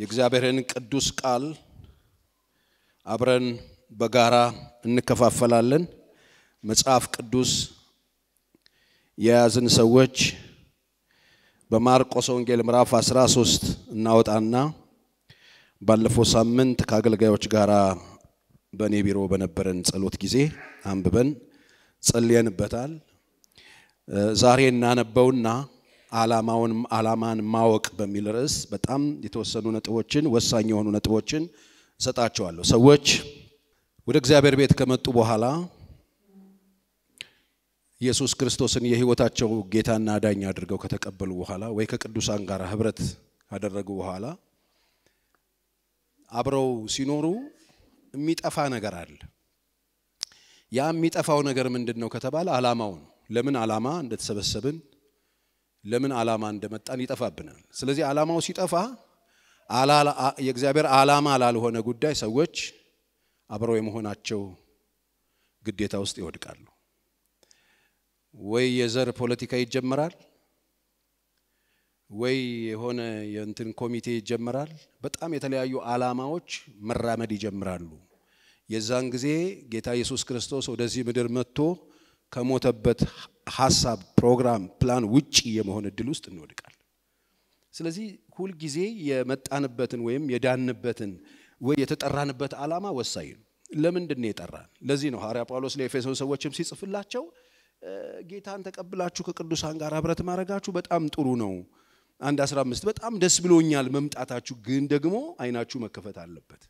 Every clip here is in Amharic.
የእግዚአብሔርን ቅዱስ ቃል አብረን በጋራ እንከፋፈላለን። መጽሐፍ ቅዱስ የያዝን ሰዎች በማርቆስ ወንጌል ምዕራፍ 13 እናወጣና ባለፈው ሳምንት ከአገልጋዮች ጋር በእኔ ቢሮ በነበረን ጸሎት ጊዜ አንብበን ጸልየንበታል። ዛሬ እናነበውና አላማውን አላማን ማወቅ በሚል ርዕስ በጣም የተወሰኑ ነጥቦችን ወሳኝ የሆኑ ነጥቦችን እሰጣቸዋለሁ። ሰዎች ወደ እግዚአብሔር ቤት ከመጡ በኋላ ኢየሱስ ክርስቶስን የህይወታቸው ጌታና ዳኝ አድርገው ከተቀበሉ በኋላ ወይ ከቅዱሳን ጋር ህብረት ካደረጉ በኋላ አብረው ሲኖሩ የሚጠፋ ነገር አለ። ያ የሚጠፋው ነገር ምንድን ነው ከተባለ አላማው ነው። ለምን አላማ እንደተሰበሰብን ለምን ዓላማ እንደመጣን ይጠፋብናል። ስለዚህ ዓላማው ሲጠፋ የእግዚአብሔር ዓላማ ላልሆነ ጉዳይ ሰዎች አብረው የመሆናቸው ግዴታ ውስጥ ይወድቃሉ። ወይ የዘር ፖለቲካ ይጀመራል፣ ወይ የሆነ የእንትን ኮሚቴ ይጀመራል። በጣም የተለያዩ ዓላማዎች መራመድ ይጀምራሉ። የዛን ጊዜ ጌታ ኢየሱስ ክርስቶስ ወደዚህ ምድር መጥቶ ከሞተበት ሀሳብ፣ ፕሮግራም፣ ፕላን ውጭ የመሆን እድል ውስጥ እንወድቃል። ስለዚህ ሁልጊዜ የመጣንበትን ወይም የዳንበትን ወይ የተጠራንበት ዓላማ ወሳኝ ነው። ለምንድን የጠራን? ለዚህ ነው ሐዋርያ ጳውሎስ ለኤፌሶን ሰዎችም ሲጽፍላቸው ጌታን ተቀብላችሁ ከቅዱሳን ጋር ህብረት ማድረጋችሁ በጣም ጥሩ ነው። አንድ 15 በጣም ደስ ብሎኛል መምጣታችሁ፣ ግን ደግሞ አይናችሁ መከፈት አለበት፣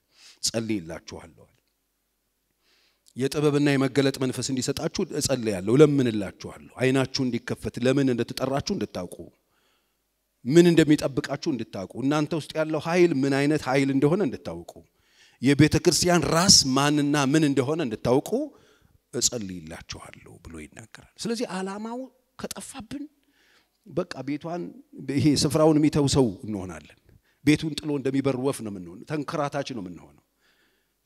ጸልይላችኋለሁ የጥበብና የመገለጥ መንፈስ እንዲሰጣችሁ እጸልያለሁ፣ እለምንላችኋለሁ። አይናችሁ እንዲከፈት ለምን እንደተጠራችሁ እንድታውቁ፣ ምን እንደሚጠብቃችሁ እንድታውቁ፣ እናንተ ውስጥ ያለው ኃይል ምን አይነት ኃይል እንደሆነ እንድታውቁ፣ የቤተ ክርስቲያን ራስ ማንና ምን እንደሆነ እንድታውቁ እጸልይላችኋለሁ ብሎ ይናገራል። ስለዚህ አላማው ከጠፋብን በቃ ቤቷን ይሄ ስፍራውን የሚተው ሰው እንሆናለን። ቤቱን ጥሎ እንደሚበር ወፍ ነው የምንሆነው። ተንከራታች ነው የምንሆነው።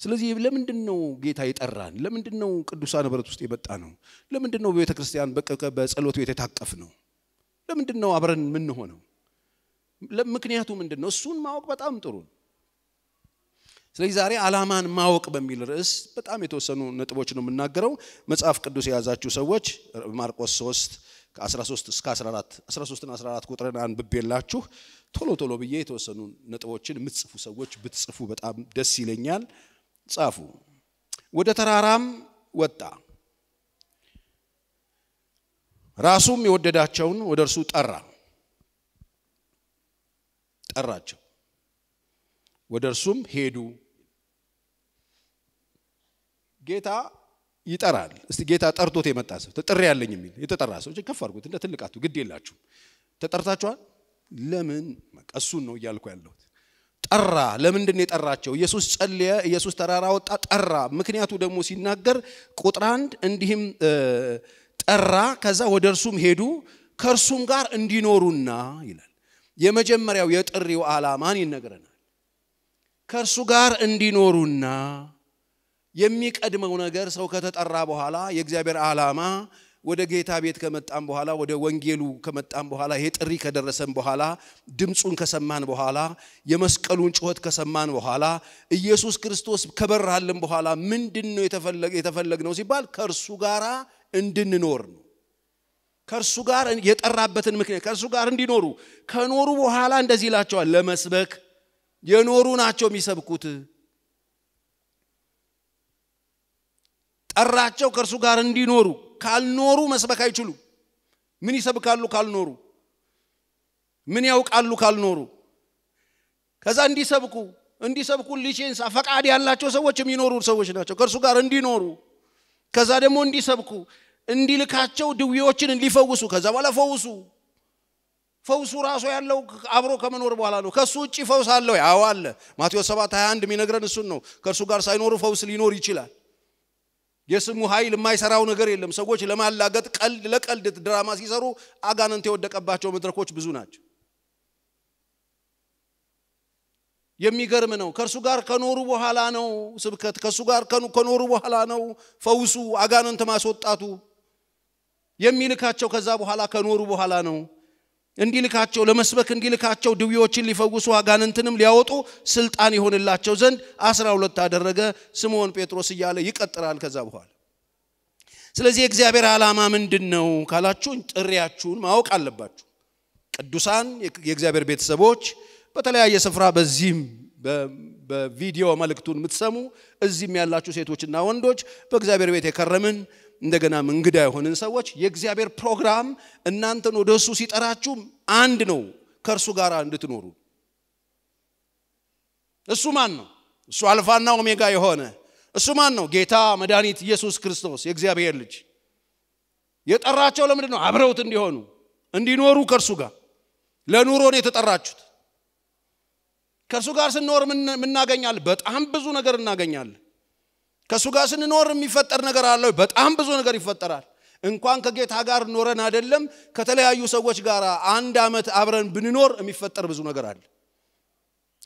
ስለዚህ ለምንድን ነው ጌታ የጠራን? ለምንድን ነው ቅዱሳን ህብረት ውስጥ የመጣ ነው? ለምንድን ነው በቤተ ክርስቲያን በጸሎት ቤት የታቀፍ ነው? ለምንድን ነው አብረን የምንሆነው? ምክንያቱ ምንድን ነው? እሱን ማወቅ በጣም ጥሩ ነው። ስለዚህ ዛሬ አላማን ማወቅ በሚል ርዕስ በጣም የተወሰኑ ነጥቦች ነው የምናገረው። መጽሐፍ ቅዱስ የያዛችሁ ሰዎች ማርቆስ 3 ከ13 እስከ 14 13 እና 14 ቁጥርን አንብቤላችሁ ቶሎ ቶሎ ብዬ የተወሰኑ ነጥቦችን የምትጽፉ ሰዎች ብትጽፉ በጣም ደስ ይለኛል። ጻፉ። ወደ ተራራም ወጣ። ራሱም የወደዳቸውን ወደ እርሱ ጠራ ጠራቸው። ወደ እርሱም ሄዱ። ጌታ ይጠራል። እስቲ ጌታ ጠርቶት የመጣ ሰው ጥሪ ያለኝ የሚል የተጠራ ሰው ከፍ አድርጉት እንደ ትልቃቱ ግድ የላችሁም። ተጠርታችኋል። ለምን እሱን ነው እያልኩ ያለሁት። ጠራ። ለምንድን የጠራቸው? ኢየሱስ ጸለየ፣ ኢየሱስ ተራራ ወጣ፣ ጠራ። ምክንያቱ ደግሞ ሲናገር ቁጥር አንድ እንዲህም ጠራ፣ ከዛ ወደ እርሱም ሄዱ፣ ከእርሱም ጋር እንዲኖሩና ይላል። የመጀመሪያው የጥሪው ዓላማን ይነግረናል። ከእርሱ ጋር እንዲኖሩና የሚቀድመው ነገር ሰው ከተጠራ በኋላ የእግዚአብሔር ዓላማ ወደ ጌታ ቤት ከመጣም በኋላ ወደ ወንጌሉ ከመጣም በኋላ ይሄ ጥሪ ከደረሰን በኋላ ድምፁን ከሰማን በኋላ የመስቀሉን ጩኸት ከሰማን በኋላ ኢየሱስ ክርስቶስ ከበራልን በኋላ ምንድን ነው የተፈለግነው ሲባል ከእርሱ ጋር እንድንኖር ነው። ከእርሱ ጋር የጠራበትን ምክንያት ከእርሱ ጋር እንዲኖሩ ከኖሩ በኋላ እንደዚህ ይላቸዋል። ለመስበክ የኖሩ ናቸው የሚሰብኩት። ጠራቸው ከእርሱ ጋር እንዲኖሩ ካልኖሩ መስበክ አይችሉም። ምን ይሰብካሉ ካልኖሩ? ምን ያውቃሉ ካልኖሩ? ከዛ እንዲሰብኩ እንዲሰብኩ ሊሴንሳ ፈቃድ ያላቸው ሰዎች የሚኖሩ ሰዎች ናቸው። ከእርሱ ጋር እንዲኖሩ ከዛ ደግሞ እንዲሰብኩ እንዲልካቸው ድዌዎችን እንዲፈውሱ ከዛ በኋላ ፈውሱ ፈውሱ ራሱ ያለው አብሮ ከመኖር በኋላ ነው። ከእሱ ውጭ ፈውስ አለው? ያው አለ። ማቴዎስ 7 21 የሚነግረን እሱን ነው። ከእርሱ ጋር ሳይኖሩ ፈውስ ሊኖር ይችላል። የስሙ ኃይል የማይሰራው ነገር የለም። ሰዎች ለማላገጥ ቀልድ ለቀልድ ድራማ ሲሰሩ አጋንንት የወደቀባቸው መድረኮች ብዙ ናቸው። የሚገርም ነው። ከእርሱ ጋር ከኖሩ በኋላ ነው ስብከት፣ ከእሱ ጋር ከኖሩ በኋላ ነው ፈውሱ፣ አጋንንት ማስወጣቱ። የሚልካቸው ከዛ በኋላ ከኖሩ በኋላ ነው። እንዲልካቸው ለመስበክ እንዲልካቸው ድውዮችን ሊፈውሱ አጋንንትንም ሊያወጡ ስልጣን ይሆንላቸው ዘንድ አስራ ሁለት አደረገ። ስምዖን ጴጥሮስ እያለ ይቀጥላል ከዛ በኋላ። ስለዚህ የእግዚአብሔር ዓላማ ምንድን ነው ካላችሁን ጥሪያችሁን ማወቅ አለባችሁ። ቅዱሳን የእግዚአብሔር ቤተሰቦች በተለያየ ስፍራ በዚህም በቪዲዮ መልእክቱን የምትሰሙ እዚህም ያላችሁ ሴቶችና ወንዶች በእግዚአብሔር ቤት የከረምን እንደገናም እንግዳ የሆንን ሰዎች የእግዚአብሔር ፕሮግራም እናንተን ወደ እሱ ሲጠራችሁ አንድ ነው፣ ከእርሱ ጋር እንድትኖሩ። እሱ ማን ነው? እሱ አልፋና ኦሜጋ የሆነ እሱ ማን ነው? ጌታ መድኃኒት ኢየሱስ ክርስቶስ የእግዚአብሔር ልጅ። የጠራቸው ለምንድን ነው? አብረውት እንዲሆኑ እንዲኖሩ ከእርሱ ጋር ለኑሮ ነው የተጠራችሁት። ከእርሱ ጋር ስንኖር ምናገኛለን? በጣም ብዙ ነገር እናገኛለን። ከእሱ ጋር ስንኖር የሚፈጠር ነገር አለ በጣም ብዙ ነገር ይፈጠራል። እንኳን ከጌታ ጋር ኖረን አይደለም ከተለያዩ ሰዎች ጋር አንድ ዓመት አብረን ብንኖር የሚፈጠር ብዙ ነገር አለ።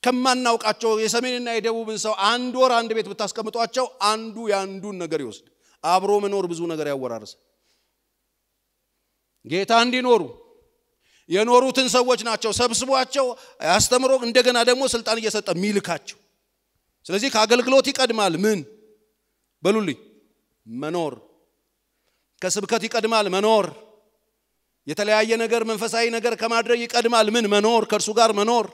ከማናውቃቸው የሰሜንና የደቡብን ሰው አንድ ወር አንድ ቤት ብታስቀምጧቸው አንዱ የአንዱን ነገር ይወስድ። አብሮ መኖር ብዙ ነገር ያወራርሰ ጌታ እንዲኖሩ የኖሩትን ሰዎች ናቸው ሰብስቧቸው አስተምሮ እንደገና ደግሞ ስልጣን እየሰጠ ሚልካቸው። ስለዚህ ከአገልግሎት ይቀድማል ምን በሉልኝ መኖር ከስብከት ይቀድማል መኖር የተለያየ ነገር መንፈሳዊ ነገር ከማድረግ ይቀድማል ምን መኖር ከእርሱ ጋር መኖር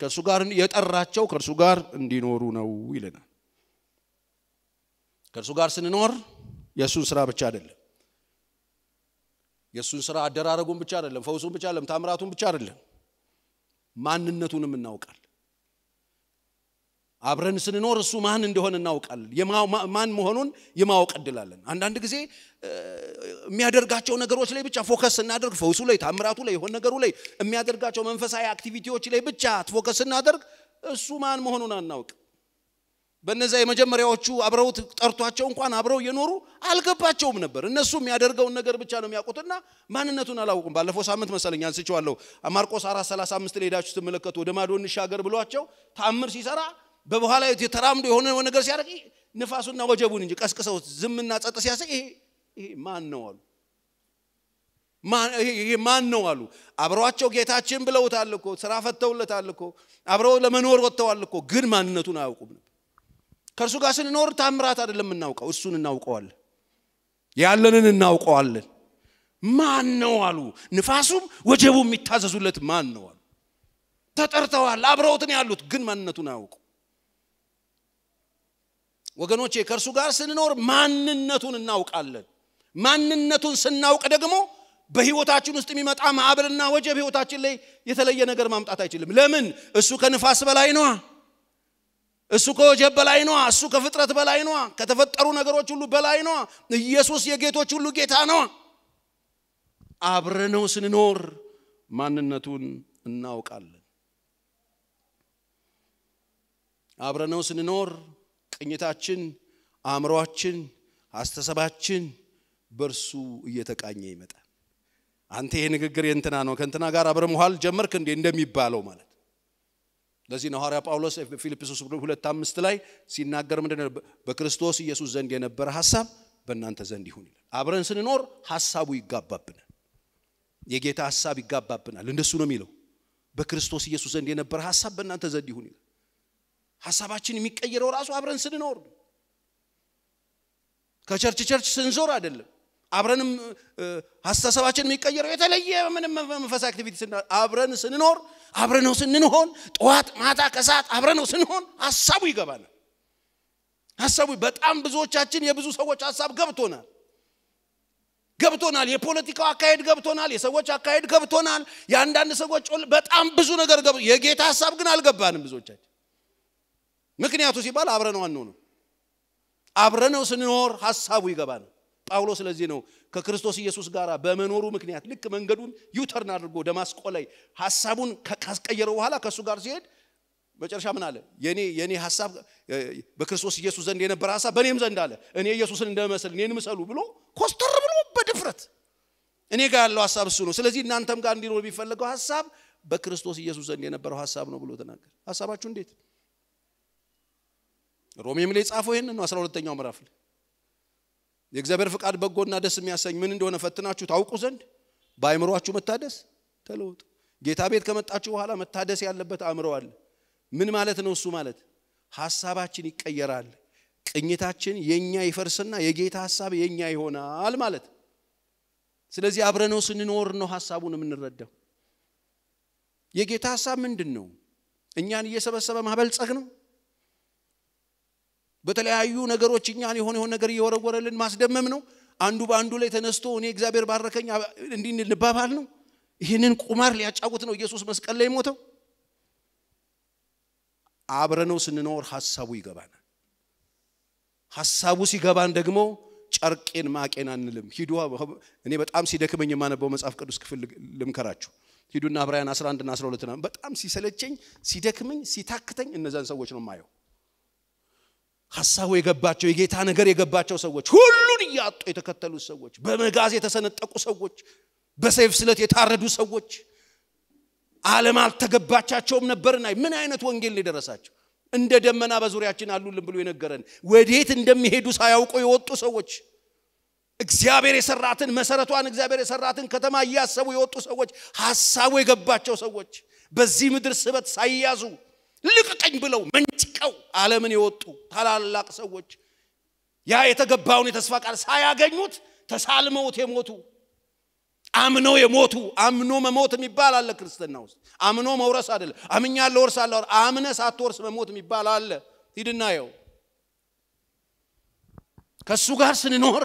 ከእርሱ ጋር የጠራቸው ከእርሱ ጋር እንዲኖሩ ነው ይለናል ከእርሱ ጋር ስንኖር የእሱን ስራ ብቻ አይደለም የእሱን ስራ አደራረጉን ብቻ አይደለም ፈውሱን ብቻ አይደለም ታምራቱን ብቻ አይደለም ማንነቱንም እናውቃል አብረን ስንኖር እሱ ማን እንደሆነ እናውቃለን። ማን መሆኑን የማወቅ እድላለን። አንዳንድ ጊዜ የሚያደርጋቸው ነገሮች ላይ ብቻ ፎከስ ስናደርግ፣ ፈውሱ ላይ፣ ታምራቱ ላይ፣ የሆን ነገሩ ላይ የሚያደርጋቸው መንፈሳዊ አክቲቪቲዎች ላይ ብቻ ፎከስ ስናደርግ እሱ ማን መሆኑን አናውቅ። በነዛ የመጀመሪያዎቹ አብረውት ጠርቷቸው እንኳን አብረው እየኖሩ አልገባቸውም ነበር። እነሱ የሚያደርገውን ነገር ብቻ ነው የሚያውቁትና ማንነቱን አላውቁም። ባለፈው ሳምንት መሰለኝ አንስቼዋለሁ። ማርቆስ 4 35 ላይ ሄዳችሁ ስትመለከቱ ወደ ማዶ እንሻገር ብሏቸው ታምር ሲሰራ በበኋላ ተራምዶ የሆነ ነገር ሲያደርግ ንፋሱና ወጀቡን እንጂ ቀስቅሰው ዝምና ጸጥ ሲያሰ ይሄ ማን ነው አሉ። ይሄ ማን ነው አሉ። አብረዋቸው ጌታችን ብለውታል እኮ ስራ ፈተውለታል እኮ አብረው ለመኖር ወጥተዋል እኮ፣ ግን ማንነቱን አያውቁም ነበር። ከእርሱ ጋር ስንኖር ታምራት አይደለም እናውቀው እሱን እናውቀዋለን፣ ያለንን እናውቀዋለን። ማን ነው አሉ። ንፋሱም ወጀቡ የሚታዘዙለት ማን ነው አሉ። ተጠርተዋል፣ አብረውትን ያሉት ግን ማንነቱን አያውቁ ወገኖቼ ከእርሱ ጋር ስንኖር ማንነቱን እናውቃለን። ማንነቱን ስናውቅ ደግሞ በህይወታችን ውስጥ የሚመጣ ማዕበልና ወጀብ ህይወታችን ላይ የተለየ ነገር ማምጣት አይችልም። ለምን? እሱ ከንፋስ በላይ ነዋ። እሱ ከወጀብ በላይ ነዋ። እሱ ከፍጥረት በላይ ነዋ። ከተፈጠሩ ነገሮች ሁሉ በላይ ነዋ። ኢየሱስ የጌቶች ሁሉ ጌታ ነዋ። አብረነው ስንኖር ማንነቱን እናውቃለን። አብረነው ስንኖር ቅኝታችን፣ አእምሯችን፣ አስተሰባችን በእርሱ እየተቃኘ ይመጣል። አንተ ይሄ ንግግር የእንትና ነው፣ ከእንትና ጋር አብረ መኋል ጀመርክ እንዴ እንደሚባለው ማለት ለዚህ ነው ሐዋርያ ጳውሎስ ፊልጵስዩስ ሁለት አምስት ላይ ሲናገር ምንድን በክርስቶስ ኢየሱስ ዘንድ የነበረ ሀሳብ በእናንተ ዘንድ ይሁን ይላል። አብረን ስንኖር ሀሳቡ ይጋባብናል። የጌታ ሀሳብ ይጋባብናል። እንደሱ ነው የሚለው። በክርስቶስ ኢየሱስ ዘንድ የነበረ ሀሳብ በእናንተ ዘንድ ይሁን ይላል። ሀሳባችን የሚቀየረው ራሱ አብረን ስንኖር ከቸርች ቸርች ስንዞር አይደለም። አብረንም አስተሳሰባችን የሚቀየረው የተለየ ምንም መንፈሳዊ አክቲቪቲ አብረን ስንኖር አብረነው ነው ስንሆን ጠዋት ማታ ከሰዓት አብረነው ስንሆን ሀሳቡ ይገባናል። ሀሳቡ በጣም ብዙዎቻችን የብዙ ሰዎች ሀሳብ ገብቶናል ገብቶናል። የፖለቲካው አካሄድ ገብቶናል። የሰዎች አካሄድ ገብቶናል። የአንዳንድ ሰዎች በጣም ብዙ ነገር ገብ የጌታ ሀሳብ ግን አልገባንም ብዙዎቻችን ምክንያቱ ሲባል አብረነው አንሆንም። አብረነው ስንኖር ሀሳቡ ይገባል። ጳውሎስ ስለዚህ ነው ከክርስቶስ ኢየሱስ ጋር በመኖሩ ምክንያት ልክ መንገዱን ዩተርን አድርጎ ደማስቆ ላይ ሀሳቡን ካስቀየረ በኋላ ከእሱ ጋር ሲሄድ መጨረሻ ምን አለ? የኔ የኔ ሀሳብ በክርስቶስ ኢየሱስ ዘንድ የነበረ ሀሳብ በእኔም ዘንድ አለ። እኔ ኢየሱስን እንደመስል እኔን ምሰሉ ብሎ ኮስተር ብሎ በድፍረት እኔ ጋር ያለው ሀሳብ እሱ ነው። ስለዚህ እናንተም ጋር እንዲኖር የሚፈለገው ሀሳብ በክርስቶስ ኢየሱስ ዘንድ የነበረው ሀሳብ ነው ብሎ ተናገር። ሀሳባችሁ እንዴት ሮሜም ላይ ጻፈው ይህን ነው አስራ ሁለተኛው ምዕራፍ ላይ የእግዚአብሔር ፍቃድ በጎና ደስ የሚያሰኝ ምን እንደሆነ ፈትናችሁ ታውቁ ዘንድ በአእምሯችሁ መታደስ ተለወጡ ጌታ ቤት ከመጣችሁ በኋላ መታደስ ያለበት አእምሮ አለ ምን ማለት ነው እሱ ማለት ሀሳባችን ይቀየራል ቅኝታችን የኛ ይፈርስና የጌታ ሀሳብ የኛ ይሆናል ማለት ስለዚህ አብረነው ስንኖር ነው ሀሳቡን የምንረዳው የጌታ ሀሳብ ምንድን ነው እኛን እየሰበሰበ ማበልጸግ ነው በተለያዩ ነገሮች እኛን የሆነ የሆነ ነገር እየወረወረልን ማስደመም ነው። አንዱ በአንዱ ላይ ተነስቶ እኔ እግዚአብሔር ባረከኝ እንዲህ እንባባል ነው። ይህንን ቁማር ሊያጫውት ነው ኢየሱስ መስቀል ላይ ሞተው። አብረነው ስንኖር ሀሳቡ ይገባናል። ሀሳቡ ሲገባን ደግሞ ጨርቄን ማቄን አንልም። ሂዱ እኔ በጣም ሲደክመኝ የማነበው መጽሐፍ ቅዱስ ክፍል ልምከራችሁ። ሂዱና ዕብራውያን 11 እና 12 በጣም ሲሰለቸኝ፣ ሲደክመኝ፣ ሲታክተኝ እነዛን ሰዎች ነው ማየው። ሀሳቡ የገባቸው የጌታ ነገር የገባቸው ሰዎች ሁሉን እያጡ የተከተሉ ሰዎች በመጋዝ የተሰነጠቁ ሰዎች በሰይፍ ስለት የታረዱ ሰዎች ዓለም አልተገባቻቸውም ነበርና ምን አይነት ወንጌል ነው የደረሳቸው እንደ ደመና በዙሪያችን አሉልን ብሎ የነገረን ወዴት እንደሚሄዱ ሳያውቁ የወጡ ሰዎች እግዚአብሔር የሰራትን መሰረቷን እግዚአብሔር የሰራትን ከተማ እያሰቡ የወጡ ሰዎች ሀሳቡ የገባቸው ሰዎች በዚህ ምድር ስበት ሳይያዙ ልቅቀኝ ብለው መንጭቀው ዓለምን የወጡ ታላላቅ ሰዎች ያ የተገባውን የተስፋ ቃል ሳያገኙት ተሳልመውት የሞቱ አምነው የሞቱ አምኖ መሞት የሚባል አለ ክርስትና ውስጥ አምኖ መውረስ አይደለም አምኛለሁ ወርሳለሁ አምነ ሳትወርስ መሞት የሚባል አለ ሂድና የው ከእሱ ጋር ስንኖር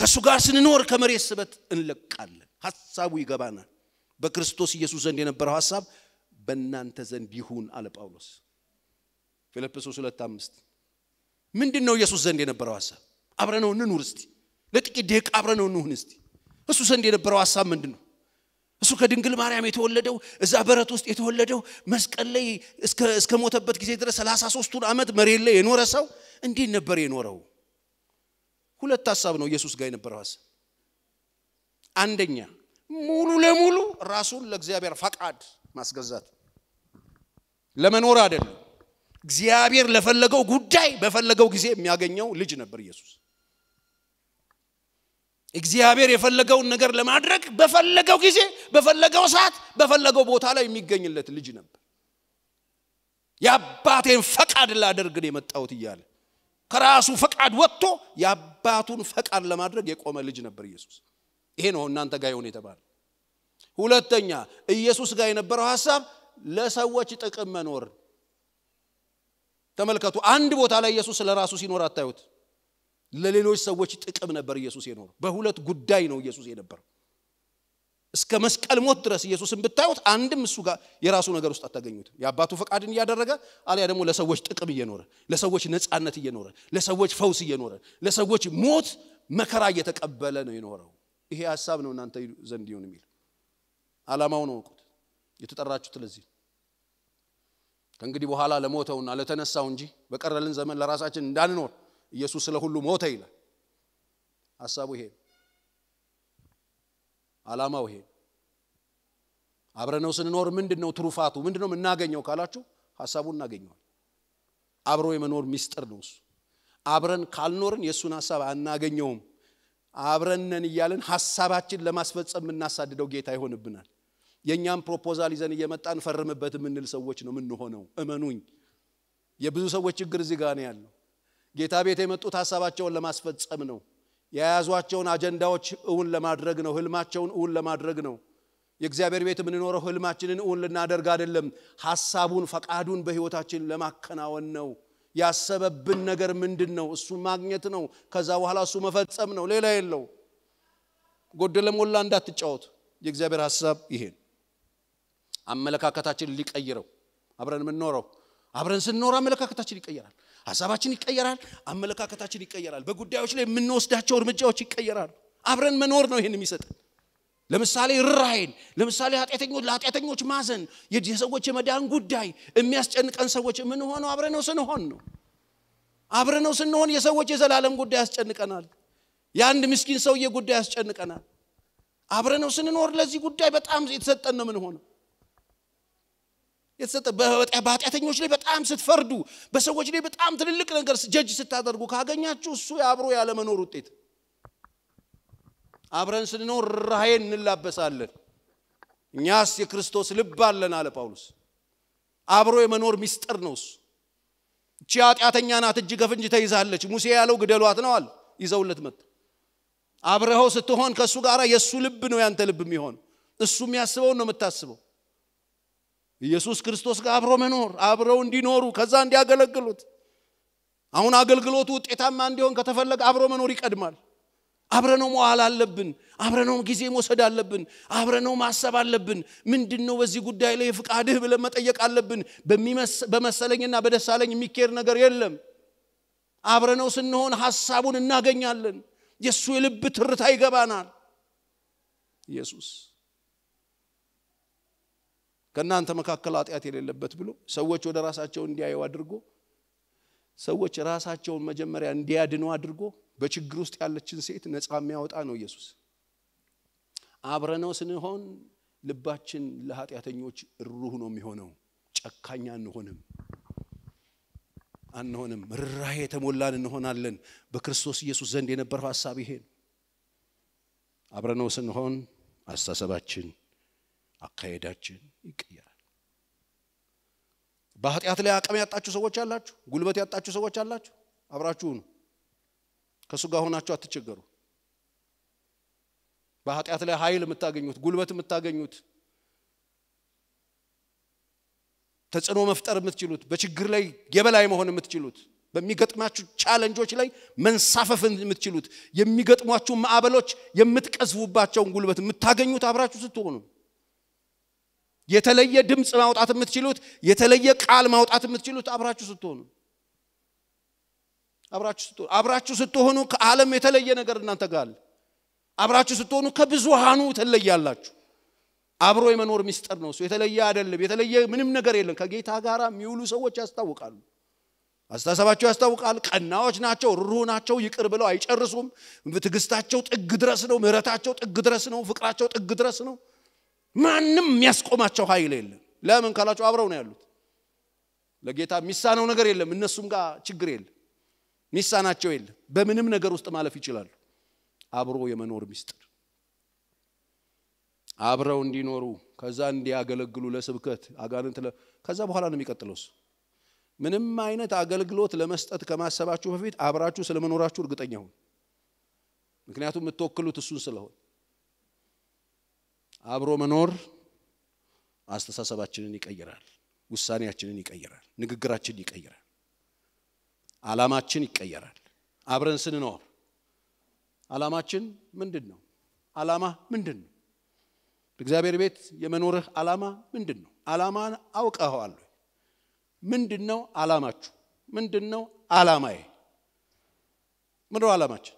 ከእሱ ጋር ስንኖር ከመሬት ስበት እንለቃለን ሀሳቡ ይገባናል በክርስቶስ ኢየሱስ ዘንድ የነበረው ሀሳብ በእናንተ ዘንድ ይሁን አለ ጳውሎስ ፊልጵሶስ ሁለት አምስት ምንድን ነው ኢየሱስ ዘንድ የነበረው ሀሳብ አብረነው እንኑር እስቲ ለጥቂት ደቂቃ አብረነው እንሁን እስቲ እሱ ዘንድ የነበረው ሀሳብ ምንድን ነው እሱ ከድንግል ማርያም የተወለደው እዛ በረት ውስጥ የተወለደው መስቀል ላይ እስከ ሞተበት ጊዜ ድረስ ሰላሳ ሶስቱን ዓመት መሬት ላይ የኖረ ሰው እንዴት ነበር የኖረው ሁለት ሀሳብ ነው ኢየሱስ ጋር የነበረው ሀሳብ አንደኛ ሙሉ ለሙሉ ራሱን ለእግዚአብሔር ፈቃድ ማስገዛት ለመኖር አይደለም። እግዚአብሔር ለፈለገው ጉዳይ በፈለገው ጊዜ የሚያገኘው ልጅ ነበር ኢየሱስ። እግዚአብሔር የፈለገውን ነገር ለማድረግ በፈለገው ጊዜ፣ በፈለገው ሰዓት፣ በፈለገው ቦታ ላይ የሚገኝለት ልጅ ነበር። የአባቴን ፈቃድ ላደርግ ነው የመጣሁት እያለ ከራሱ ፈቃድ ወጥቶ የአባቱን ፈቃድ ለማድረግ የቆመ ልጅ ነበር ኢየሱስ። ይሄ ነው እናንተ ጋር ይሆን የተባለ ሁለተኛ ኢየሱስ ጋር የነበረው ሀሳብ ለሰዎች ጥቅም መኖር ተመልከቱ አንድ ቦታ ላይ ኢየሱስ ለራሱ ሲኖር አታዩት ለሌሎች ሰዎች ጥቅም ነበር ኢየሱስ የኖር በሁለት ጉዳይ ነው ኢየሱስ የነበረው። እስከ መስቀል ሞት ድረስ ኢየሱስን ብታዩት አንድም እሱ ጋር የራሱ ነገር ውስጥ አታገኙትም የአባቱ ፈቃድን እያደረገ አሊያ ደግሞ ለሰዎች ጥቅም እየኖረ ለሰዎች ነፃነት እየኖረ ለሰዎች ፈውስ እየኖረ ለሰዎች ሞት መከራ እየተቀበለ ነው የኖረው ይሄ ሀሳብ ነው እናንተ ዘንድ ይሁን የሚል አላማው ነው እወቁት። የተጠራችሁት ለዚህ ከእንግዲህ በኋላ ለሞተውና ለተነሳው እንጂ በቀረልን ዘመን ለራሳችን እንዳንኖር ኢየሱስ ስለ ሁሉ ሞተ ይላል። ሀሳቡ ይሄ አላማው ይሄ አብረነው ስንኖር ምንድን ነው ትሩፋቱ? ምንድን ነው የምናገኘው ካላችሁ ሀሳቡ እናገኘዋል። አብሮ የመኖር ሚስጥር ነው እሱ። አብረን ካልኖርን የእሱን ሀሳብ አናገኘውም። አብረንን እያለን ሀሳባችን ለማስፈጸም የምናሳድደው ጌታ ይሆንብናል። የእኛም ፕሮፖዛል ይዘን እየመጣ ፈርምበት የምንል ሰዎች ነው የምንሆነው። እመኑኝ፣ የብዙ ሰዎች ችግር እዚህ ጋር ነው ያለው። ጌታ ቤት የመጡት ሀሳባቸውን ለማስፈጸም ነው። የያዟቸውን አጀንዳዎች እውን ለማድረግ ነው። ህልማቸውን እውን ለማድረግ ነው። የእግዚአብሔር ቤት የምንኖረው ህልማችንን እውን ልናደርግ አይደለም፣ ሀሳቡን ፈቃዱን በህይወታችን ለማከናወን ነው። ያሰበብን ነገር ምንድን ነው? እሱ ማግኘት ነው። ከዛ በኋላ እሱ መፈጸም ነው። ሌላ የለው። ጎደለ ሞላ እንዳትጫወት። የእግዚአብሔር ሀሳብ ይሄን አመለካከታችን ሊቀይረው አብረን የምንኖረው አብረን ስንኖር አመለካከታችን ይቀየራል። ሀሳባችን ይቀየራል። አመለካከታችን ይቀየራል። በጉዳዮች ላይ የምንወስዳቸው እርምጃዎች ይቀየራሉ። አብረን መኖር ነው ይህን የሚሰጠን። ለምሳሌ ርኅራኄን፣ ለምሳሌ ኃጢአተኞች ለኃጢአተኞች ማዘን፣ የሰዎች የመዳን ጉዳይ የሚያስጨንቀን ሰዎች የምንሆነው አብረነው ስንሆን ነው። አብረነው ስንሆን የሰዎች የዘላለም ጉዳይ ያስጨንቀናል። የአንድ ምስኪን ሰውዬ ጉዳይ ያስጨንቀናል። አብረነው ስንኖር ለዚህ ጉዳይ በጣም የተሰጠን ነው የምንሆነው። የተሰጠ በኃጢአተኞች ላይ በጣም ስትፈርዱ፣ በሰዎች ላይ በጣም ትልልቅ ነገር ጀጅ ስታደርጉ ካገኛችሁ እሱ የአብሮ ያለመኖር ውጤት። አብረን ስንኖር ራሄ እንላበሳለን። እኛስ የክርስቶስ ልብ አለን አለ ጳውሎስ። አብሮ የመኖር ሚስጥር ነው እሱ። እቺ ኃጢአተኛ ናት፣ እጅ ከፍንጅ ተይዛለች። ሙሴ ያለው ግደሏት ነው አለ። ይዘውለት መጡ። አብረኸው ስትሆን ከእሱ ጋር የእሱ ልብ ነው ያንተ ልብ የሚሆን። እሱ የሚያስበውን ነው የምታስበው። ኢየሱስ ክርስቶስ ጋር አብሮ መኖር አብረው እንዲኖሩ ከዛ እንዲያገለግሉት አሁን አገልግሎቱ ውጤታማ እንዲሆን ከተፈለገ አብሮ መኖር ይቀድማል። አብረነው መዋል አለብን። አብረነው ጊዜ መውሰድ አለብን። አብረነው ማሰብ አለብን። ምንድን ነው በዚህ ጉዳይ ላይ ፍቃድህ ብለን መጠየቅ አለብን። በመሰለኝና በደሳለኝ የሚካሄድ ነገር የለም። አብረነው ስንሆን ሐሳቡን እናገኛለን። የእሱ የልብ ትርታ ይገባናል። ኢየሱስ ከእናንተ መካከል ኃጢአት የሌለበት ብሎ ሰዎች ወደ ራሳቸው እንዲያዩ አድርጎ ሰዎች ራሳቸውን መጀመሪያ እንዲያድኑ አድርጎ በችግር ውስጥ ያለችን ሴት ነፃ የሚያወጣ ነው ኢየሱስ። አብረነው ስንሆን ልባችን ለኃጢአተኞች ሩህ ነው የሚሆነው። ጨካኝ አንሆንም አንሆንም። ርኅራኄ የተሞላን እንሆናለን። በክርስቶስ ኢየሱስ ዘንድ የነበረው ሀሳብ ይሄ ነው። አብረነው ስንሆን አስተሳሰባችን አካሄዳችን ይቀየራል። በኃጢአት ላይ አቅም ያጣችሁ ሰዎች አላችሁ፣ ጉልበት ያጣችሁ ሰዎች አላችሁ። አብራችሁ ሁኑ። ከእሱ ጋር ሆናችሁ አትቸገሩ። በኃጢአት ላይ ኃይል የምታገኙት ጉልበት የምታገኙት ተጽዕኖ መፍጠር የምትችሉት በችግር ላይ የበላይ መሆን የምትችሉት በሚገጥማችሁ ቻለንጆች ላይ መንሳፈፍን የምትችሉት የሚገጥሟችሁ ማዕበሎች የምትቀዝፉባቸውን ጉልበት የምታገኙት አብራችሁ ስትሆኑ የተለየ ድምፅ ማውጣት የምትችሉት፣ የተለየ ቃል ማውጣት የምትችሉት አብራችሁ ስትሆኑ አብራችሁ ስትሆኑ አብራችሁ ስትሆኑ ከዓለም የተለየ ነገር እናንተ ጋር አብራችሁ ስትሆኑ ከብዙሃኑ ትለያላችሁ። አብሮ የመኖር ሚስጥር ነው እሱ። የተለየ አይደለም። የተለየ ምንም ነገር የለም። ከጌታ ጋር የሚውሉ ሰዎች ያስታውቃሉ። አስተሳሰባቸው ያስታውቃል። ቀናዎች ናቸው፣ ርኅሩህ ናቸው። ይቅር ብለው አይጨርሱም። ትዕግስታቸው ጥግ ድረስ ነው። ምህረታቸው ጥግ ድረስ ነው። ፍቅራቸው ጥግ ድረስ ነው። ማንም የሚያስቆማቸው ኃይል የለም ለምን ካላቸው አብረው ነው ያሉት ለጌታ የሚሳነው ነገር የለም እነሱም ጋር ችግር የለም ሚሳናቸው የለም በምንም ነገር ውስጥ ማለፍ ይችላሉ አብሮ የመኖር ሚስጥር አብረው እንዲኖሩ ከዛ እንዲያገለግሉ ለስብከት አጋንንት ከዛ በኋላ ነው የሚቀጥለው ምንም አይነት አገልግሎት ለመስጠት ከማሰባችሁ በፊት አብራችሁ ስለመኖራችሁ እርግጠኛ ሁን ምክንያቱም የምትወክሉት እሱን ስለሆን አብሮ መኖር አስተሳሰባችንን ይቀይራል፣ ውሳኔያችንን ይቀይራል፣ ንግግራችንን ይቀይራል፣ አላማችን ይቀየራል። አብረን ስንኖር አላማችን ምንድን ነው? አላማ ምንድን ነው? እግዚአብሔር ቤት የመኖርህ አላማ ምንድን ነው? አላማን አውቀኸዋል ወይ? ምንድን ነው አላማችሁ? ምንድን ነው አላማዬ? ምንድነው አላማችን?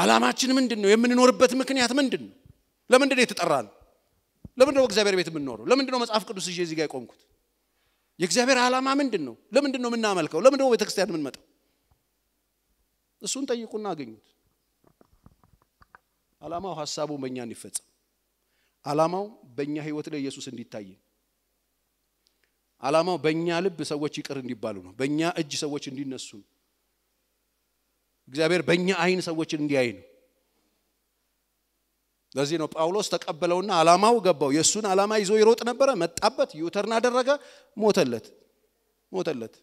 አላማችን ምንድን ነው? የምንኖርበት ምክንያት ምንድን ነው? ለምንድን ነው የተጠራን? ለምንድን ነው እግዚአብሔር ቤት የምንኖረው? ለምንድን ነው መጽሐፍ ቅዱስ ይዤ እዚህ ጋር የቆምኩት? የእግዚአብሔር ዓላማ ምንድን ነው? ለምንድን ነው የምናመልከው? ለምንድን ነው ቤተክርስቲያን የምንመጣው? እሱን ጠይቁና አገኙት። ዓላማው ሀሳቡ በእኛ እንዲፈጸም፣ ዓላማው በእኛ ህይወት ላይ ኢየሱስ እንዲታይ፣ ዓላማው በእኛ ልብ ሰዎች ይቅር እንዲባሉ ነው። በእኛ እጅ ሰዎች እንዲነሱ ነው። እግዚአብሔር በእኛ አይን ሰዎችን እንዲያይ ነው። ለዚህ ነው ጳውሎስ ተቀበለውና አላማው ገባው። የእሱን አላማ ይዞ ይሮጥ ነበረ። መጣበት፣ ዩተርን አደረገ፣ ሞተለት ሞተለት።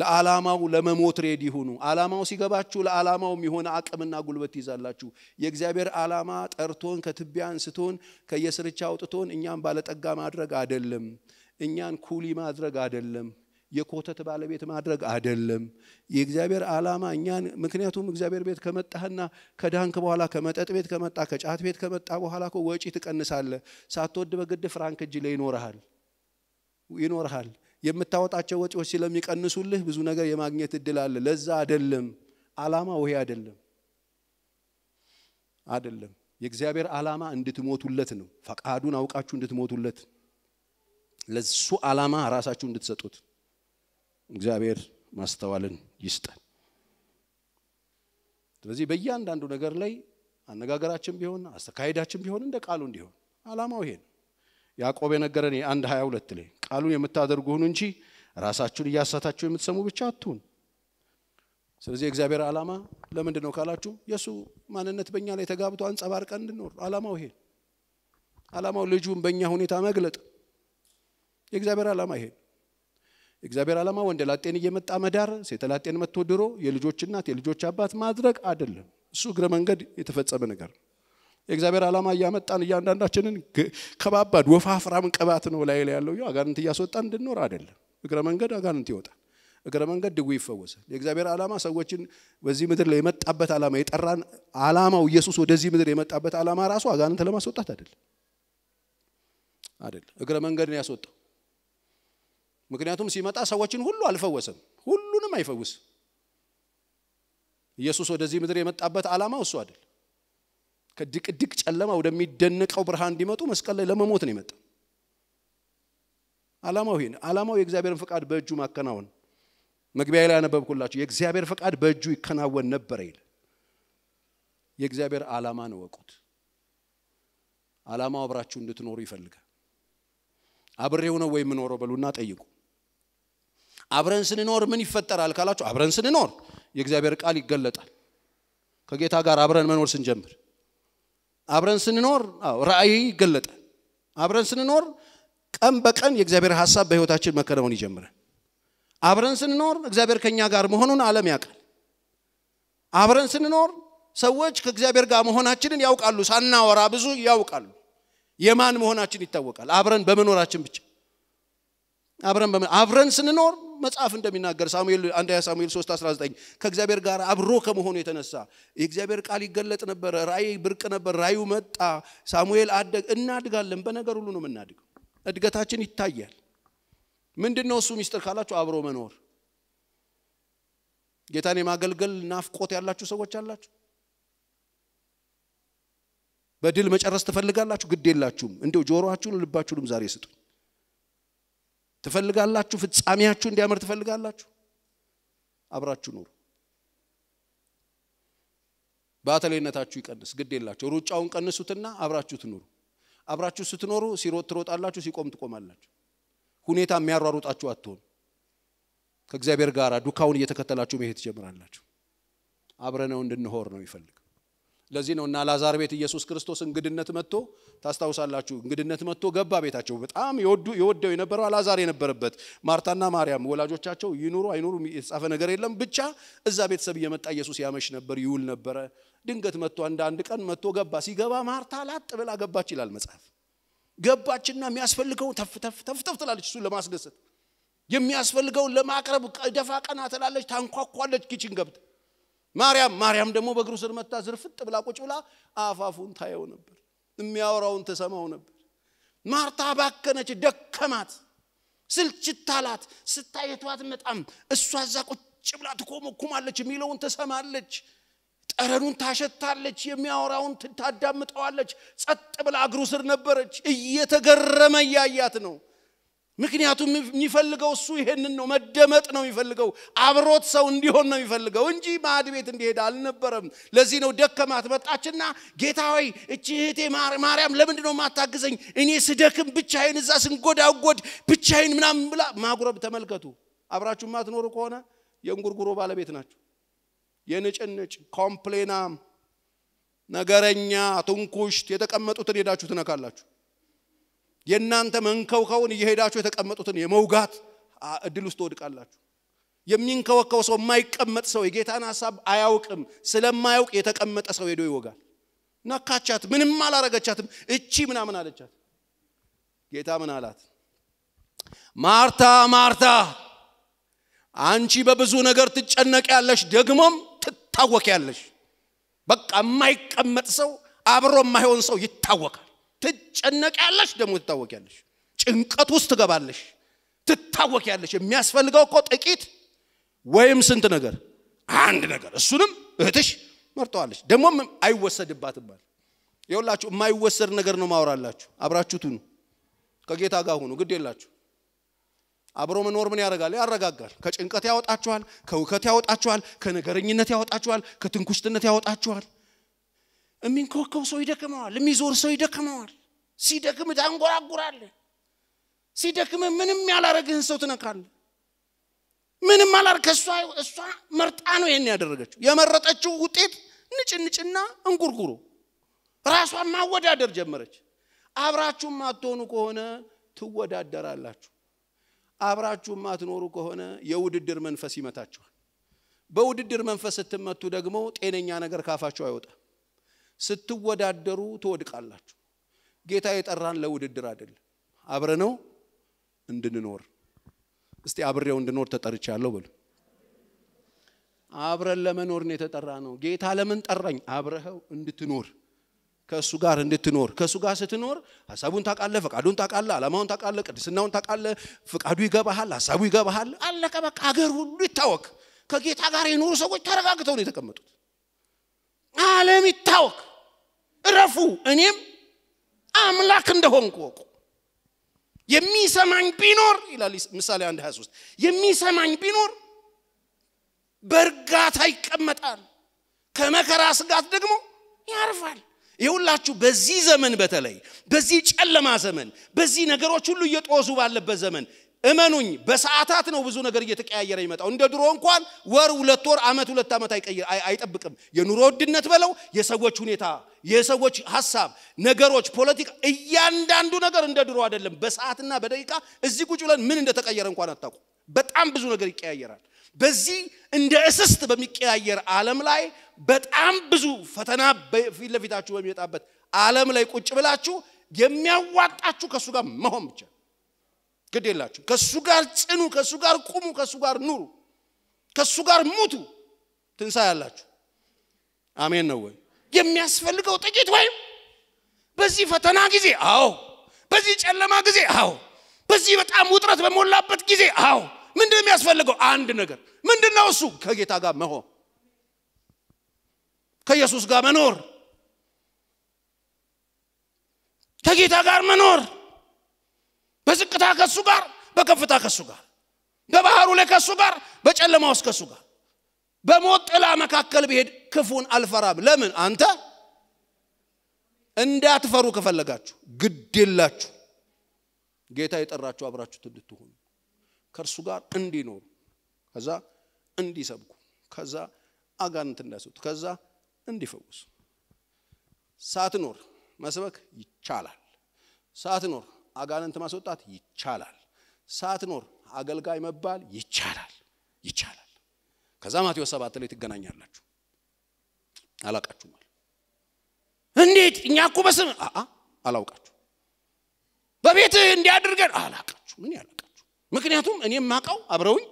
ለዓላማው ለመሞት ሬድ ሁኑ። ዓላማው ሲገባችሁ ለዓላማው የሆነ አቅምና ጉልበት ይዛላችሁ። የእግዚአብሔር ዓላማ ጠርቶን ከትቢያ አንስቶን ከየስርቻ አውጥቶን እኛን ባለጠጋ ማድረግ አይደለም። እኛን ኩሊ ማድረግ አይደለም። የኮተት ባለቤት ማድረግ አይደለም የእግዚአብሔር ዓላማ እኛን ምክንያቱም እግዚአብሔር ቤት ከመጣህና ከዳንክ በኋላ ከመጠጥ ቤት ከመጣ ከጫት ቤት ከመጣ በኋላ ወጪ ትቀንሳለህ ሳትወድ በግድ ፍራንክ እጅ ላይ ይኖርሃል ይኖርሃል የምታወጣቸው ወጪዎች ስለሚቀንሱልህ ብዙ ነገር የማግኘት እድል አለ ለዛ አይደለም ዓላማ ወይ አይደለም አይደለም የእግዚአብሔር ዓላማ እንድትሞቱለት ነው ፈቃዱን አውቃችሁ እንድትሞቱለት ለሱ ዓላማ ራሳችሁ እንድትሰጡት እግዚአብሔር ማስተዋልን ይስጠን። ስለዚህ በእያንዳንዱ ነገር ላይ አነጋገራችን ቢሆን አስተካሄዳችን ቢሆን እንደ ቃሉ እንዲሆን አላማው ይሄ ነው። ያዕቆብ የነገረን አንድ ሀያ ሁለት ላይ ቃሉን የምታደርጉ ሁኑ እንጂ ራሳችሁን እያሳታችሁ የምትሰሙ ብቻ አትሁን። ስለዚህ የእግዚአብሔር ዓላማ ለምንድን ነው ካላችሁ የእሱ ማንነት በእኛ ላይ ተጋብቶ አንጸባርቀን እንድንኖር አላማው ይሄ ዓላማው ልጁን በእኛ ሁኔታ መግለጥ የእግዚአብሔር ዓላማ ይሄ እግዚአብሔር ዓላማ ወንደ ላጤን እየመጣ መዳር፣ ሴተ ላጤን መጥቶ ድሮ የልጆች እናት የልጆች አባት ማድረግ አይደለም። እሱ እግረ መንገድ የተፈጸመ ነገር የእግዚአብሔር ዓላማ እያመጣን እያንዳንዳችንን ከባባድ ወፋፍራም ቅባት ነው ላይ ላይ ያለው አጋንንት እያስወጣን እንድንኖር አይደለም። እግረ መንገድ አጋንንት ይወጣል። እግረ መንገድ ድጉ ይፈወሳል። የእግዚአብሔር ዓላማ ሰዎችን በዚህ ምድር ላይ የመጣበት ዓላማ የጠራን ዓላማው ኢየሱስ ወደዚህ ምድር የመጣበት ዓላማ ራሱ አጋንንት ለማስወጣት አይደለም አይደለም። እግረ መንገድን ያስወጣው። ምክንያቱም ሲመጣ ሰዎችን ሁሉ አልፈወሰም፣ ሁሉንም አይፈውስ። ኢየሱስ ወደዚህ ምድር የመጣበት ዓላማው እሱ አይደል። ከድቅድቅ ጨለማ ወደሚደነቀው ብርሃን እንዲመጡ መስቀል ላይ ለመሞት ነው የመጣው። ዓላማው ይሄን ዓላማው የእግዚአብሔርን ፈቃድ በእጁ ማከናወን። መግቢያ ላይ ያነበብኩላችሁ የእግዚአብሔር ፍቃድ በእጁ ይከናወን ነበረ ይል የእግዚአብሔር ነው ወቁት ዓላማው አብራችሁ እንድትኖሩ ይፈልጋል። አብሬው ነው ወይ የምኖረው በሉና ጠይቁ። አብረን ስንኖር ምን ይፈጠራል ካላችሁ፣ አብረን ስንኖር የእግዚአብሔር ቃል ይገለጣል። ከጌታ ጋር አብረን መኖር ስንጀምር፣ አብረን ስንኖር ራእይ ይገለጣል። አብረን ስንኖር ቀን በቀን የእግዚአብሔር ሀሳብ በህይወታችን መከናወን ይጀምራል። አብረን ስንኖር እግዚአብሔር ከኛ ጋር መሆኑን ዓለም ያውቃል። አብረን ስንኖር ሰዎች ከእግዚአብሔር ጋር መሆናችንን ያውቃሉ። ሳናወራ ብዙ ያውቃሉ። የማን መሆናችን ይታወቃል። አብረን በመኖራችን ብቻ አብረን አብረን ስንኖር መጽሐፍ እንደሚናገር ሳሙኤል 1 ሳሙኤል 3 19 ከእግዚአብሔር ጋር አብሮ ከመሆኑ የተነሳ የእግዚአብሔር ቃል ይገለጥ ነበር። ራእይ ብርቅ ነበር። ራእዩ መጣ። ሳሙኤል አደግ። እናድጋለን። በነገር ሁሉ ነው የምናድገው። እድገታችን ይታያል። ምንድን ነው እሱ ሚስጥር ካላችሁ አብሮ መኖር። ጌታን የማገልገል ናፍቆት ያላችሁ ሰዎች አላችሁ። በድል መጨረስ ትፈልጋላችሁ፣ ግድ የላችሁም። እንዲሁ ጆሮአችሁን ልባችሁንም ዛሬ ስጡ። ትፈልጋላችሁ? ፍጻሜያችሁ እንዲያምር ትፈልጋላችሁ? አብራችሁ ኑሩ። በአተሌነታችሁ ይቀንስ፣ ግድ የላቸው። ሩጫውን ቀንሱትና አብራችሁ ትኑሩ። አብራችሁ ስትኖሩ ሲሮጥ ትሮጣላችሁ፣ ሲቆም ትቆማላችሁ። ሁኔታ የሚያሯሩጣችሁ አትሆን። ከእግዚአብሔር ጋር ዱካውን እየተከተላችሁ መሄድ ትጀምራላችሁ። አብረነው እንድንሆር ነው ይፈልግ ለዚህ ነው እና ላዛር ቤት ኢየሱስ ክርስቶስ እንግድነት መጥቶ ታስታውሳላችሁ። እንግድነት መጥቶ ገባ ቤታቸው። በጣም የወዱ የወደው የነበረው አላዛር የነበረበት ማርታና ማርያም ወላጆቻቸው ይኑሩ አይኑሩ የተጻፈ ነገር የለም። ብቻ እዛ ቤተሰብ እየመጣ ኢየሱስ ያመሽ ነበር፣ ይውል ነበረ። ድንገት መጥቶ አንድ አንድ ቀን መጥቶ ገባ። ሲገባ ማርታ ላጥ ብላ ገባች ይላል መጽሐፍ። ገባችና የሚያስፈልገው ተፍ ተፍ ተፍ ተፍ ትላለች እሱን ለማስደሰት የሚያስፈልገውን ለማቅረብ ደፋ ቀና ትላለች፣ ታንኳኳለች ኪችን ገብት ማርያም ማርያም ደግሞ በእግሩ ስር መታ ዝርፍጥ ብላ ቁጭ ብላ አፋፉን ታየው ነበር፣ የሚያወራውን ትሰማው ነበር። ማርታ ባከነች፣ ደከማት፣ ስልችታላት። ስታየቷት በጣም እሷ እዛ ቁጭ ብላ ትኮመኩማለች፣ የሚለውን ትሰማለች፣ ጠረኑን ታሸታለች፣ የሚያወራውን ታዳምጠዋለች። ጸጥ ብላ እግሩ ስር ነበረች፣ እየተገረመ እያያት ነው። ምክንያቱም የሚፈልገው እሱ ይሄንን ነው፣ መደመጥ ነው የሚፈልገው፣ አብሮት ሰው እንዲሆን ነው የሚፈልገው እንጂ ማዕድ ቤት እንዲሄድ አልነበረም። ለዚህ ነው ደከማት፣ መጣችና ጌታ ሆይ እቺ እህቴ ማርያም ለምንድ ነው የማታግዘኝ? እኔ ስደክም ብቻዬን እዛ ስንጎዳጎድ ብቻዬን ምናምን ብላ ማጉረብ። ተመልከቱ፣ አብራችሁ ማትኖሩ ከሆነ የእንጉርጉሮ ባለቤት ናችሁ። የንጭንጭ ኮምፕሌናም፣ ነገረኛ፣ ትንኩሽት የተቀመጡትን ሄዳችሁ ትነካላችሁ። የእናንተ መንከውከውን እየሄዳችሁ የተቀመጡትን የመውጋት እድል ውስጥ ወድቃላችሁ። የሚንከወከው ሰው የማይቀመጥ ሰው የጌታን ሀሳብ አያውቅም። ስለማያውቅ የተቀመጠ ሰው ሄዶ ይወጋል። ነካቻት፣ ምንም አላረገቻትም። እቺ ምናምን አለቻት። ጌታ ምን አላት? ማርታ ማርታ፣ አንቺ በብዙ ነገር ትጨነቅ ያለሽ ደግሞም ትታወቅ ያለሽ። በቃ የማይቀመጥ ሰው አብሮ የማይሆን ሰው ይታወቃል። ትጨነቂያለሽ፣ ደግሞ ትታወቂያለሽ። ጭንቀት ውስጥ ትገባለሽ፣ ትታወቂያለሽ። የሚያስፈልገው እኮ ጥቂት ወይም ስንት ነገር፣ አንድ ነገር። እሱንም እህትሽ መርጠዋለች። ደግሞ አይወሰድባትባል። ይኸውላችሁ የማይወሰድ ነገር ነው ማውራላችሁ አብራችሁ ትኑ፣ ከጌታ ጋር ሁኑ፣ ግድ የላችሁ። አብሮ መኖር ምን ያደርጋል? ያረጋጋል። ከጭንቀት ያወጣችኋል፣ ከውከት ያወጣችኋል፣ ከነገረኝነት ያወጣችኋል፣ ከትንኩስትነት ያወጣችኋል። የሚንኮከው ሰው ይደክመዋል፣ የሚዞር ሰው ይደክመዋል። ሲደክም ታንጎራጉራለ። ሲደክም ምንም ያላረግህን ሰው ትነካለ። ምንም አላር ከእሷ እሷ መርጣ ነው ይህን ያደረገችው። የመረጠችው ውጤት ንጭንጭና እንጉርጉሮ ራሷን ማወዳደር ጀመረች። አብራችሁ ማትሆኑ ከሆነ ትወዳደራላችሁ። አብራችሁ ማትኖሩ ከሆነ የውድድር መንፈስ ይመታችኋል። በውድድር መንፈስ ስትመቱ ደግሞ ጤነኛ ነገር ካፋችሁ አይወጣም። ስትወዳደሩ ትወድቃላችሁ። ጌታ የጠራን ለውድድር አይደለም፣ አብረ ነው እንድንኖር። እስቲ አብሬው እንድኖር ተጠርቻለሁ በሉ። አብረን ለመኖር ነው የተጠራ ነው። ጌታ ለምን ጠራኝ? አብረኸው እንድትኖር ከእሱ ጋር እንድትኖር ከእሱ ጋር ስትኖር ሀሳቡን ታውቃለህ፣ ፈቃዱን ታውቃለህ፣ ዓላማውን ታውቃለህ፣ ቅድስናውን ታውቃለህ። ፈቃዱ ይገባሃል፣ ሀሳቡ ይገባሃል። አለቀ በቃ። ሀገር ሁሉ ይታወቅ። ከጌታ ጋር የኖሩ ሰዎች ተረጋግተው ነው የተቀመጡት። ዓለም ይታወቅ። እረፉ፣ እኔም አምላክ እንደሆንኩ ወቁ። የሚሰማኝ ቢኖር ይላል ምሳሌ 1 23 የሚሰማኝ ቢኖር በእርጋታ ይቀመጣል፣ ከመከራ ስጋት ደግሞ ያርፋል። ይሁላችሁ በዚህ ዘመን በተለይ በዚህ ጨለማ ዘመን በዚህ ነገሮች ሁሉ እየጦዙ ባለበት ዘመን እመኑኝ በሰዓታት ነው ብዙ ነገር እየተቀያየረ ይመጣው። እንደ ድሮ እንኳን ወር፣ ሁለት ወር፣ አመት፣ ሁለት ዓመት አይጠብቅም። የኑሮ ውድነት በለው የሰዎች ሁኔታ የሰዎች ሀሳብ፣ ነገሮች፣ ፖለቲካ፣ እያንዳንዱ ነገር እንደ ድሮ አይደለም። በሰዓትና በደቂቃ እዚህ ቁጭ ብለን ምን እንደተቀየረ እንኳን አታውቁ። በጣም ብዙ ነገር ይቀያየራል። በዚህ እንደ እስስት በሚቀያየር ዓለም ላይ በጣም ብዙ ፈተና ፊት ለፊታችሁ በሚወጣበት ዓለም ላይ ቁጭ ብላችሁ የሚያዋጣችሁ ከእሱ ጋር መሆን ብቻ ግድ የላችሁ። ከእሱ ጋር ጽኑ፣ ከእሱ ጋር ቁሙ፣ ከእሱ ጋር ኑሩ፣ ከእሱ ጋር ሙቱ። ትንሣኤ አላችሁ። አሜን ነው ወይ? የሚያስፈልገው ጥቂት ወይም በዚህ ፈተና ጊዜ አዎ፣ በዚህ ጨለማ ጊዜ አዎ፣ በዚህ በጣም ውጥረት በሞላበት ጊዜ አዎ፣ ምንድን የሚያስፈልገው አንድ ነገር ምንድን ነው እሱ? ከጌታ ጋር መሆን፣ ከኢየሱስ ጋር መኖር፣ ከጌታ ጋር መኖር፣ በዝቅታ ከሱ ጋር፣ በከፍታ ከሱ ጋር፣ በባህሩ ላይ ከሱ ጋር፣ በጨለማ ውስጥ ከሱ ጋር በሞት ጥላ መካከል ብሄድ ክፉን አልፈራም። ለምን? አንተ እንዳትፈሩ ከፈለጋችሁ ግድ የላችሁ ጌታ የጠራችሁ አብራችሁት እንድትሆኑ ከእርሱ ጋር እንዲኖሩ ከዛ እንዲሰብኩ ከዛ አጋንንት እንዳስወጡ ከዛ እንዲፈውሱ ሳትኖር መስበክ ይቻላል። ሳትኖር አጋንንት ማስወጣት ይቻላል። ሳትኖር አገልጋይ መባል ይቻላል ይቻላል። ከዛ ማቴዎስ ሰባት ላይ ትገናኛላችሁ አላቃችሁ እንዴት እኛ እኮ በስም አላውቃችሁ በቤት እንዲያድርገን አላቃችሁ ምን ያላቃችሁ ምክንያቱም እኔ ማቀው አብረውኝ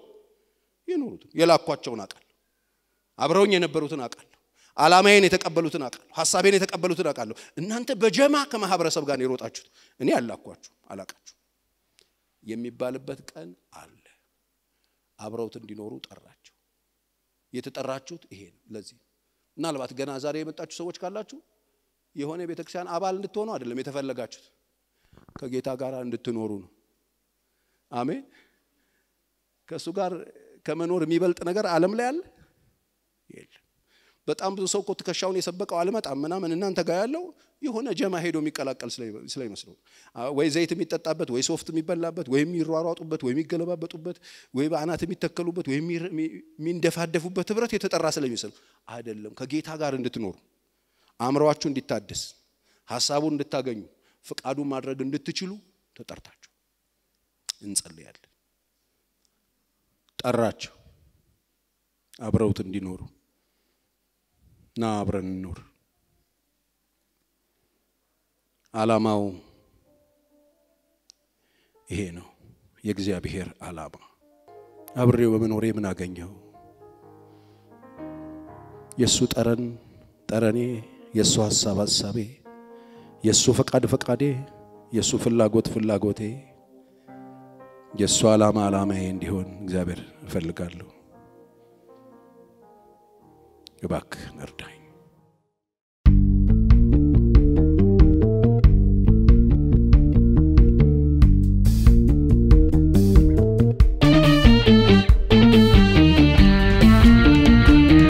የኖሩትን የላኳቸውን አውቃለሁ አብረውኝ የነበሩትን አውቃለሁ አላማዬን የተቀበሉትን አውቃለሁ ሀሳቤን የተቀበሉትን አውቃለሁ እናንተ በጀማ ከማህበረሰብ ጋር የሮጣችሁት እኔ አላኳችሁ አላቃችሁ የሚባልበት ቀን አለ አብረውት እንዲኖሩ ጠራቸው የተጠራችሁት ይሄ ነው። ለዚህ ምናልባት ገና ዛሬ የመጣችሁ ሰዎች ካላችሁ የሆነ ቤተክርስቲያን አባል እንድትሆኑ አይደለም የተፈለጋችሁት፣ ከጌታ ጋር እንድትኖሩ ነው። አሜን። ከእሱ ጋር ከመኖር የሚበልጥ ነገር ዓለም ላይ አለ የለም። በጣም ብዙ ሰው እኮ ትከሻውን የሰበቀው አልመጣም ምናምን እናንተ ጋር ያለው የሆነ ጀማ ሄዶ የሚቀላቀል ስለይመስለው ወይ ዘይት የሚጠጣበት ወይ ሶፍት የሚበላበት ወይ የሚሯሯጡበት ወይ የሚገለባበጡበት ወይ በአናት የሚተከሉበት ወይ የሚንደፋደፉበት ህብረት የተጠራ ስለሚመስል አይደለም። ከጌታ ጋር እንድትኖሩ አእምሯችሁ እንዲታደስ ሀሳቡን እንድታገኙ ፍቃዱ ማድረግ እንድትችሉ ተጠርታችሁ እንጸልያለን። ጠራቸው አብረውት እንዲኖሩ ና አብረን እንኖር። ዓላማው ይሄ ነው። የእግዚአብሔር ዓላማ አብሬው በመኖሬ ምን አገኘው? የእሱ ጠረን ጠረኔ፣ የእሱ ሀሳብ ሀሳቤ የእሱ ፈቃድ ፈቃዴ፣ የእሱ ፍላጎት ፍላጎቴ፣ የእሱ ዓላማ ዓላማዬ እንዲሆን እግዚአብሔር እፈልጋለሁ። እባክህ እርዳኝ።